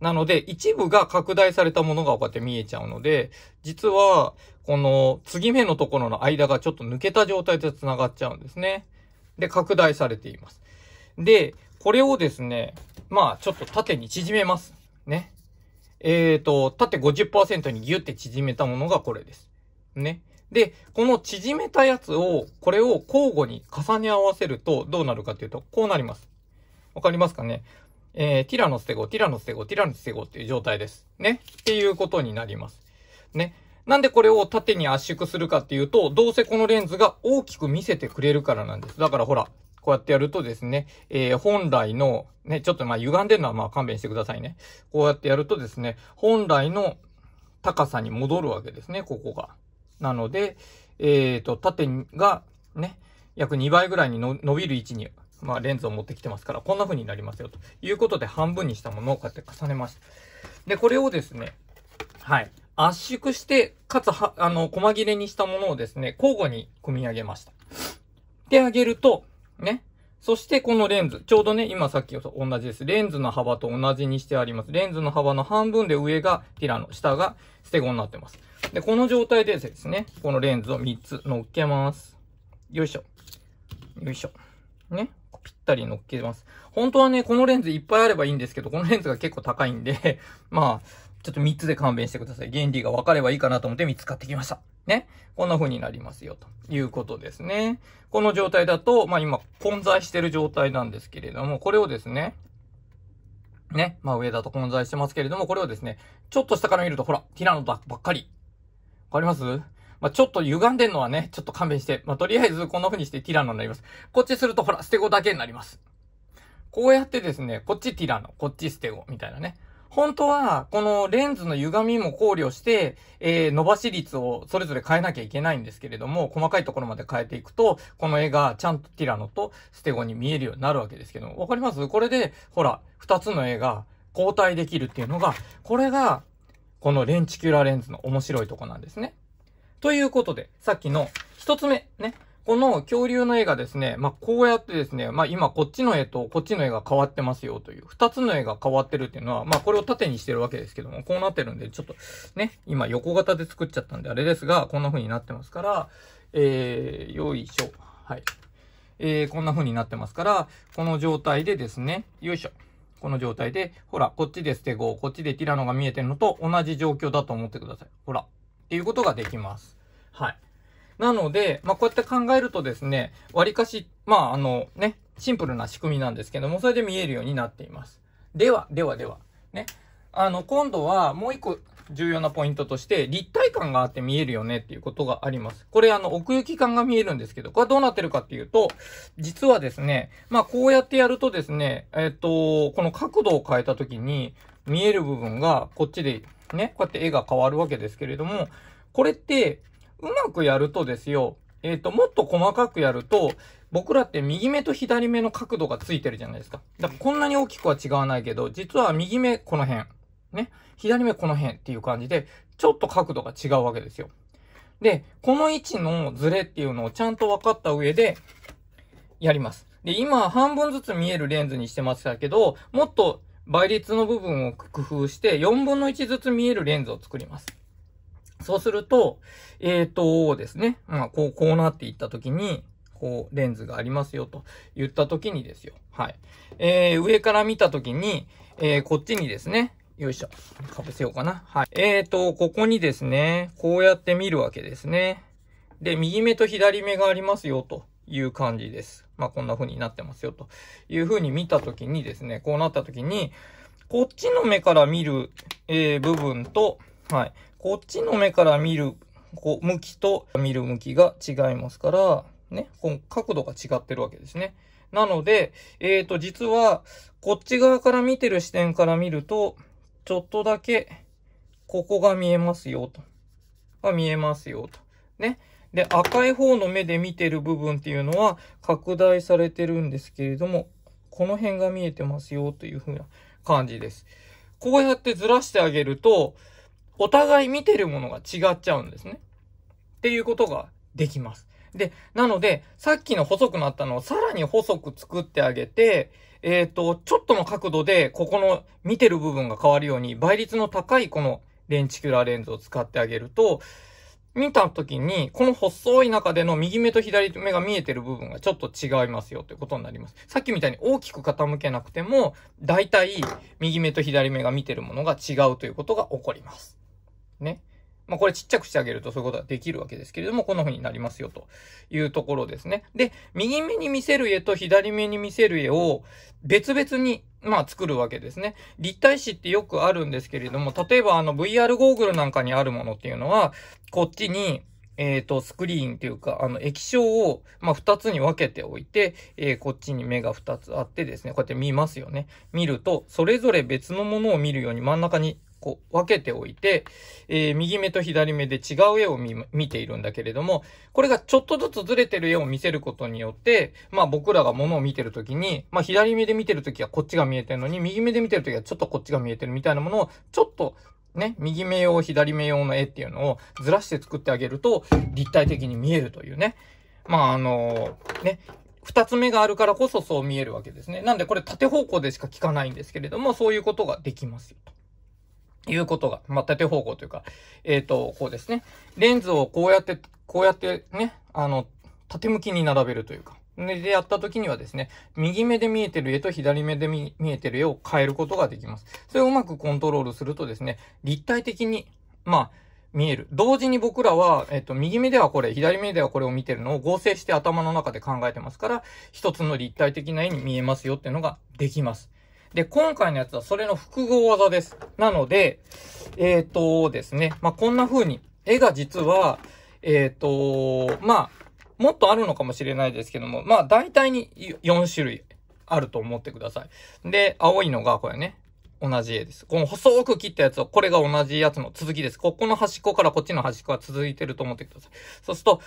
なので、一部が拡大されたものがこうやって見えちゃうので、実は、この継ぎ目のところの間がちょっと抜けた状態で繋がっちゃうんですね。で、拡大されています。で、これをですね、まあ、ちょっと縦に縮めます。ね。えっ、ー、と、縦50%にギュって縮めたものがこれです。ね。で、この縮めたやつを、これを交互に重ね合わせるとどうなるかというと、こうなります。わかりますかねえー、ティラノステゴ、ティラノステゴ、ティラノステゴっていう状態です。ね。っていうことになります。ね。なんでこれを縦に圧縮するかっていうと、どうせこのレンズが大きく見せてくれるからなんです。だからほら、こうやってやるとですね、えー、本来の、ね、ちょっとまあ歪んでるのはまあ勘弁してくださいね。こうやってやるとですね、本来の高さに戻るわけですね、ここが。なので、えっ、ー、と、縦がね、約2倍ぐらいに伸びる位置に、まあレンズを持ってきてますから、こんな風になりますよ、ということで半分にしたものをこうやって重ねました。で、これをですね、はい、圧縮して、かつは、あの、細切れにしたものをですね、交互に組み上げました。で、あげると、ね。そしてこのレンズ、ちょうどね、今さっきと同じです。レンズの幅と同じにしてあります。レンズの幅の半分で上がティラノ、下がステゴになってます。で、この状態でですね、このレンズを3つ乗っけます。よいしょ。よいしょ。ね。ぴったり乗っけます。本当はね、このレンズいっぱいあればいいんですけど、このレンズが結構高いんで <laughs> まあ、ちょっと3つで勘弁してください。原理が分かればいいかなと思って3つ買ってきました。ね。こんな風になりますよ、ということですね。この状態だと、まあ今、混在してる状態なんですけれども、これをですね、ね、まあ上だと混在してますけれども、これをですね、ちょっと下から見ると、ほら、ティラノだばっかり。わかりますまあ、ちょっと歪んでんのはね、ちょっと勘弁して。まあ、とりあえずこんな風にしてティラノになります。こっちするとほら、捨て子だけになります。こうやってですね、こっちティラノ、こっち捨て子、みたいなね。本当は、このレンズの歪みも考慮して、えー、伸ばし率をそれぞれ変えなきゃいけないんですけれども、細かいところまで変えていくと、この絵がちゃんとティラノとステゴに見えるようになるわけですけど、わかりますこれで、ほら、二つの絵が交代できるっていうのが、これが、このレンチキュラレンズの面白いとこなんですね。ということで、さっきの一つ目、ね。この恐竜の絵がですね、まあ、こうやってですね、まあ、今こっちの絵とこっちの絵が変わってますよという、二つの絵が変わってるっていうのは、まあ、これを縦にしてるわけですけども、こうなってるんで、ちょっとね、今横型で作っちゃったんであれですが、こんな風になってますから、えー、よいしょ。はい。えー、こんな風になってますから、この状態でですね、よいしょ。この状態で、ほら、こっちでステゴ、こっちでティラノが見えてるのと同じ状況だと思ってください。ほら。っていうことができます。はい。なので、まあ、こうやって考えるとですね、割かし、まあ、あのね、シンプルな仕組みなんですけども、それで見えるようになっています。では、では、では、ね。あの、今度はもう一個重要なポイントとして、立体感があって見えるよねっていうことがあります。これ、あの、奥行き感が見えるんですけど、これはどうなってるかっていうと、実はですね、まあ、こうやってやるとですね、えっ、と、この角度を変えた時に、見える部分が、こっちで、ね、こうやって絵が変わるわけですけれども、これって、うまくやるとですよ、えっ、ー、と、もっと細かくやると、僕らって右目と左目の角度がついてるじゃないですか。だからこんなに大きくは違わないけど、実は右目この辺、ね、左目この辺っていう感じで、ちょっと角度が違うわけですよ。で、この位置のズレっていうのをちゃんと分かった上で、やります。で、今、半分ずつ見えるレンズにしてましたけど、もっと倍率の部分を工夫して、4分の1ずつ見えるレンズを作ります。そうすると、えっ、ー、とですね、まあ、こう、こうなっていったときに、こう、レンズがありますよと言ったときにですよ。はい。えー、上から見たときに、えー、こっちにですね、よいしょ。かぶせようかな。はい。えーと、ここにですね、こうやって見るわけですね。で、右目と左目がありますよという感じです。まあ、こんな風になってますよという風に見たときにですね、こうなったときに、こっちの目から見る、えー、部分と、はい。こっちの目から見る、こう、向きと見る向きが違いますから、ね、この角度が違ってるわけですね。なので、えっ、ー、と、実は、こっち側から見てる視点から見ると、ちょっとだけ、ここが見えますよ、と。が見えますよ、と。ね。で、赤い方の目で見てる部分っていうのは、拡大されてるんですけれども、この辺が見えてますよ、というふうな感じです。こうやってずらしてあげると、お互い見てるものが違っちゃうんですね。っていうことができます。で、なので、さっきの細くなったのをさらに細く作ってあげて、えっ、ー、と、ちょっとの角度で、ここの見てる部分が変わるように、倍率の高いこのレンチキュラーレンズを使ってあげると、見た時に、この細い中での右目と左目が見えてる部分がちょっと違いますよということになります。さっきみたいに大きく傾けなくても、大体右目と左目が見てるものが違うということが起こります。ね。まあ、これちっちゃくしてあげるとそういうことができるわけですけれども、こんな風になりますよというところですね。で、右目に見せる絵と左目に見せる絵を別々に、まあ、作るわけですね。立体詞ってよくあるんですけれども、例えばあの VR ゴーグルなんかにあるものっていうのは、こっちに、えっ、ー、と、スクリーンっていうか、あの、液晶を、まあ、二つに分けておいて、えー、こっちに目が二つあってですね、こうやって見ますよね。見ると、それぞれ別のものを見るように真ん中にこう分けておいて、えー、右目と左目で違う絵を見ているんだけれども、これがちょっとずつずれてる絵を見せることによって、まあ僕らが物を見てるときに、まあ左目で見てるときはこっちが見えてるのに、右目で見てるときはちょっとこっちが見えてるみたいなものを、ちょっとね、右目用、左目用の絵っていうのをずらして作ってあげると、立体的に見えるというね。まああのー、ね、二つ目があるからこそそう見えるわけですね。なんでこれ縦方向でしか効かないんですけれども、そういうことができますよと。いうことが、まあ、縦方向というか、えっ、ー、と、こうですね。レンズをこうやって、こうやってね、あの、縦向きに並べるというか。で、でやった時にはですね、右目で見えてる絵と左目で見えてる絵を変えることができます。それをうまくコントロールするとですね、立体的に、まあ、見える。同時に僕らは、えっと、右目ではこれ、左目ではこれを見てるのを合成して頭の中で考えてますから、一つの立体的な絵に見えますよっていうのができます。で、今回のやつはそれの複合技です。なので、えっ、ー、とですね、まあ、こんな風に、絵が実は、えっ、ー、とまあ、もっとあるのかもしれないですけども、まあ、大体に4種類あると思ってください。で、青いのがこれね、同じ絵です。この細く切ったやつは、これが同じやつの続きです。ここの端っこからこっちの端っこが続いてると思ってください。そうすると、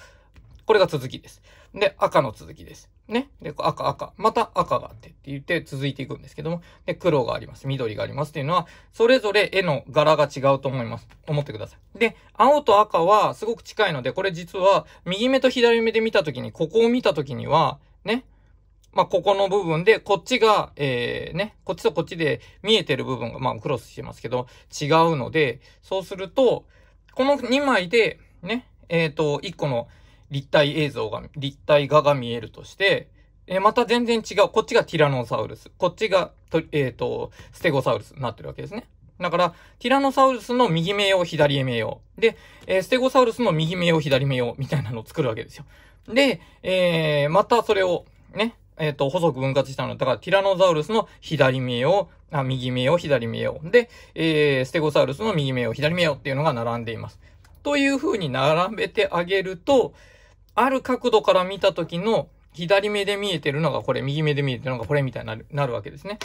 これが続きです。で、赤の続きです。ね。で、赤、赤。また赤があってって言って続いていくんですけども。で、黒があります。緑がありますっていうのは、それぞれ絵の柄が違うと思います。思ってください。で、青と赤はすごく近いので、これ実は、右目と左目で見たときに、ここを見たときには、ね。まあ、ここの部分で、こっちが、えー、ね、こっちとこっちで見えてる部分が、まあ、クロスしてますけど、違うので、そうすると、この2枚で、ね、えっ、ー、と、1個の、立体映像が、立体画が見えるとして、えー、また全然違う。こっちがティラノサウルス。こっちが、えっ、ー、と、ステゴサウルスになってるわけですね。だから、ティラノサウルスの右目用、左目用。で、えー、ステゴサウルスの右目用、左目用、みたいなのを作るわけですよ。で、えー、またそれを、ね、えっ、ー、と、細く分割したの。だから、ティラノサウルスの左目用、あ、右目用、左目用。で、えー、ステゴサウルスの右目用、左目用っていうのが並んでいます。という風に並べてあげると、ある角度から見た時の左目で見えてるのがこれ、右目で見えてるのがこれみたいになる、なるわけですね。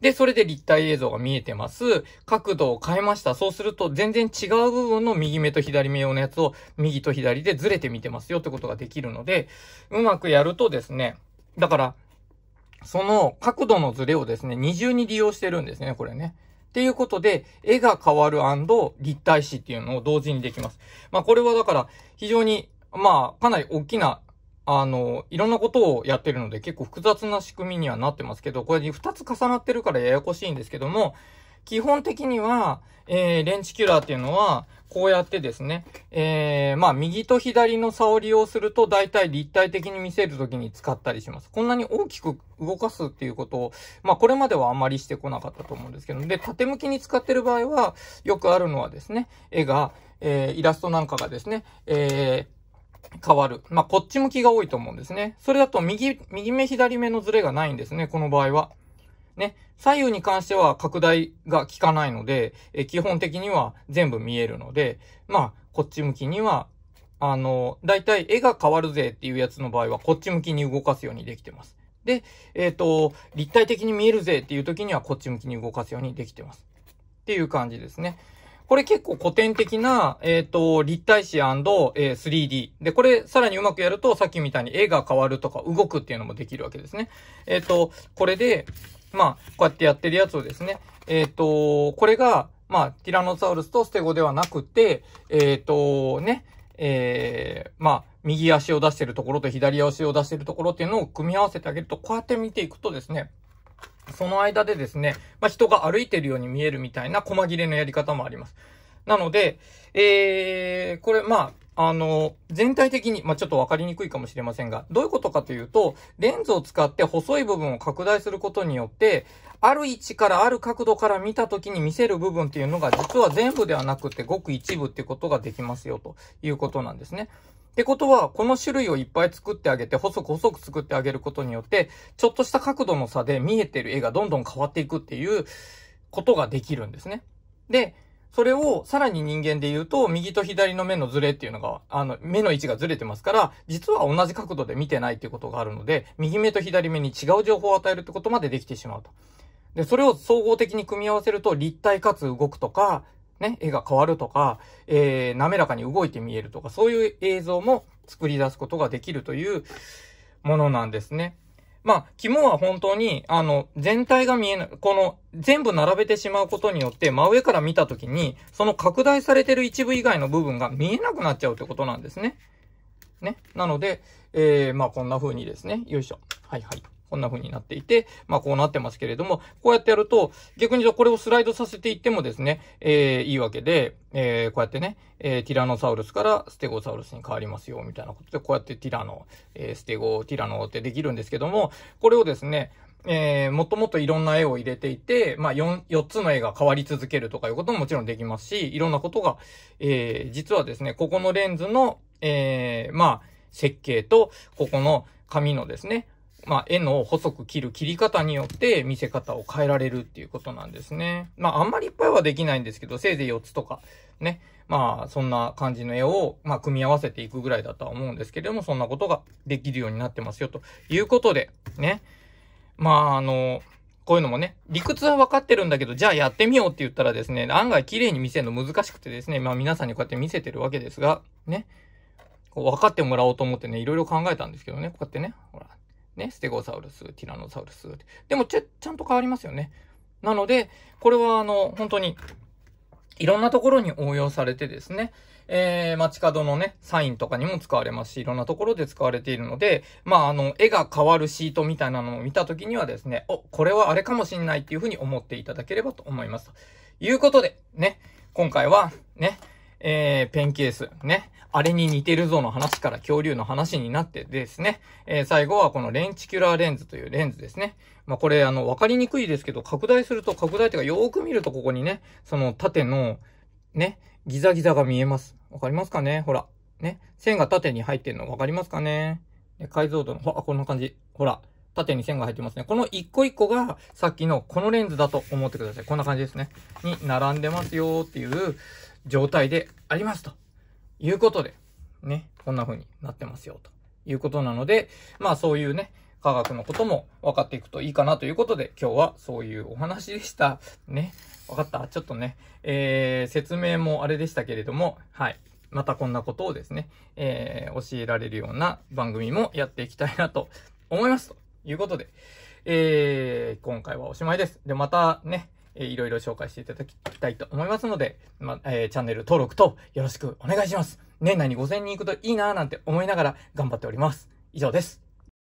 で、それで立体映像が見えてます。角度を変えました。そうすると、全然違う部分の右目と左目用のやつを、右と左でずれて見てますよってことができるので、うまくやるとですね、だから、その角度のずれをですね、二重に利用してるんですね、これね。っていうことで、絵が変わる立体視っていうのを同時にできます。まあこれはだから、非常にまあ、かなり大きな、あの、いろんなことをやってるので結構複雑な仕組みにはなってますけど、これに2つ重なってるからややこしいんですけども、基本的には、えー、レンチキュラーっていうのは、こうやってですね、えー、まあ、右と左の差を利用すると、大体立体的に見せるときに使ったりします。こんなに大きく動かすっていうことを、まあ、これまではあまりしてこなかったと思うんですけど、で、縦向きに使ってる場合は、よくあるのはですね、絵が、えー、イラストなんかがですね、えー、変わる。まあ、こっち向きが多いと思うんですね。それだと右、右目左目のズレがないんですね、この場合は。ね。左右に関しては拡大が効かないので、え基本的には全部見えるので、まあ、こっち向きには、あの、だいたい絵が変わるぜっていうやつの場合は、こっち向きに動かすようにできてます。で、えっ、ー、と、立体的に見えるぜっていう時には、こっち向きに動かすようにできてます。っていう感じですね。これ結構古典的な、えっ、ー、と、立体視 &3D。で、これさらにうまくやると、さっきみたいに絵が変わるとか動くっていうのもできるわけですね。えっ、ー、と、これで、まあ、こうやってやってるやつをですね、えっ、ー、と、これが、まあ、ティラノサウルスとステゴではなくて、えっ、と、ね、えー、まあ、右足を出してるところと左足を出してるところっていうのを組み合わせてあげると、こうやって見ていくとですね、その間でですね、まあ、人が歩いてるように見えるみたいな細切れのやり方もあります。なので、えー、これ、まあ、あの、全体的に、まあ、ちょっとわかりにくいかもしれませんが、どういうことかというと、レンズを使って細い部分を拡大することによって、ある位置からある角度から見た時に見せる部分っていうのが、実は全部ではなくて、ごく一部っていうことができますよ、ということなんですね。ってことは、この種類をいっぱい作ってあげて、細く細く作ってあげることによって、ちょっとした角度の差で見えてる絵がどんどん変わっていくっていうことができるんですね。で、それをさらに人間で言うと、右と左の目のズレっていうのが、あの、目の位置がずれてますから、実は同じ角度で見てないっていうことがあるので、右目と左目に違う情報を与えるってことまでできてしまうと。で、それを総合的に組み合わせると、立体かつ動くとか、ね、絵が変わるとか、えー、滑らかに動いて見えるとか、そういう映像も作り出すことができるというものなんですね。まあ、肝は本当に、あの、全体が見えない、この、全部並べてしまうことによって、真上から見たときに、その拡大されてる一部以外の部分が見えなくなっちゃうってことなんですね。ね。なので、えー、まあ、こんな風にですね。よいしょ。はいはい。こんな風になっていて、まあこうなってますけれども、こうやってやると、逆にこれをスライドさせていってもですね、えー、いいわけで、えー、こうやってね、えー、ティラノサウルスからステゴサウルスに変わりますよ、みたいなことで、こうやってティラノ、えー、ステゴ、ティラノってできるんですけども、これをですね、えー、もっともっといろんな絵を入れていて、まあ4、4つの絵が変わり続けるとかいうことももちろんできますし、いろんなことが、えー、実はですね、ここのレンズの、えー、まあ、設計と、ここの紙のですね、まあ、絵の細く切る切り方によって見せ方を変えられるっていうことなんですね。まあ、あんまりいっぱいはできないんですけど、せいぜい4つとか、ね。まあ、そんな感じの絵を、まあ、組み合わせていくぐらいだとは思うんですけれども、そんなことができるようになってますよ、ということで、ね。まあ、あの、こういうのもね、理屈は分かってるんだけど、じゃあやってみようって言ったらですね、案外綺麗に見せるの難しくてですね、まあ皆さんにこうやって見せてるわけですが、ね。こう分かってもらおうと思ってね、いろいろ考えたんですけどね、こうやってね、ほら、ね、ステゴサウルス、ティラノサウルス。でもち、ちゃんと変わりますよね。なので、これはあの、本当に、いろんなところに応用されてですね、えー、街角のね、サインとかにも使われますし、いろんなところで使われているので、まあ、あの、絵が変わるシートみたいなのを見たときにはですね、お、これはあれかもしんないっていうふうに思っていただければと思います。ということで、ね、今回は、ね、えー、ペンケース、ね。あれに似てるぞの話から恐竜の話になってですね。えー、最後はこのレンチキュラーレンズというレンズですね。まあ、これ、あの、わかりにくいですけど、拡大すると、拡大っていうか、よーく見るとここにね、その縦の、ね、ギザギザが見えます。わかりますかねほら。ね。線が縦に入ってるのわかりますかね解像度の、ほら、こんな感じ。ほら。縦に線が入ってますね。この一個一個が、さっきのこのレンズだと思ってください。こんな感じですね。に並んでますよっていう、状態でありますということで、ね、こんな風になってますよということなので、まあそういうね、科学のことも分かっていくといいかなということで、今日はそういうお話でした。ね。分かったちょっとね、えー、説明もあれでしたけれども、はい。またこんなことをですね、えー、教えられるような番組もやっていきたいなと思います。ということで、えー、今回はおしまいです。で、またね、えー、いろいろ紹介していただきたいと思いますので、まえー、チャンネル登録とよろしくお願いします。年内に5000人いくといいなぁなんて思いながら頑張っております。以上です。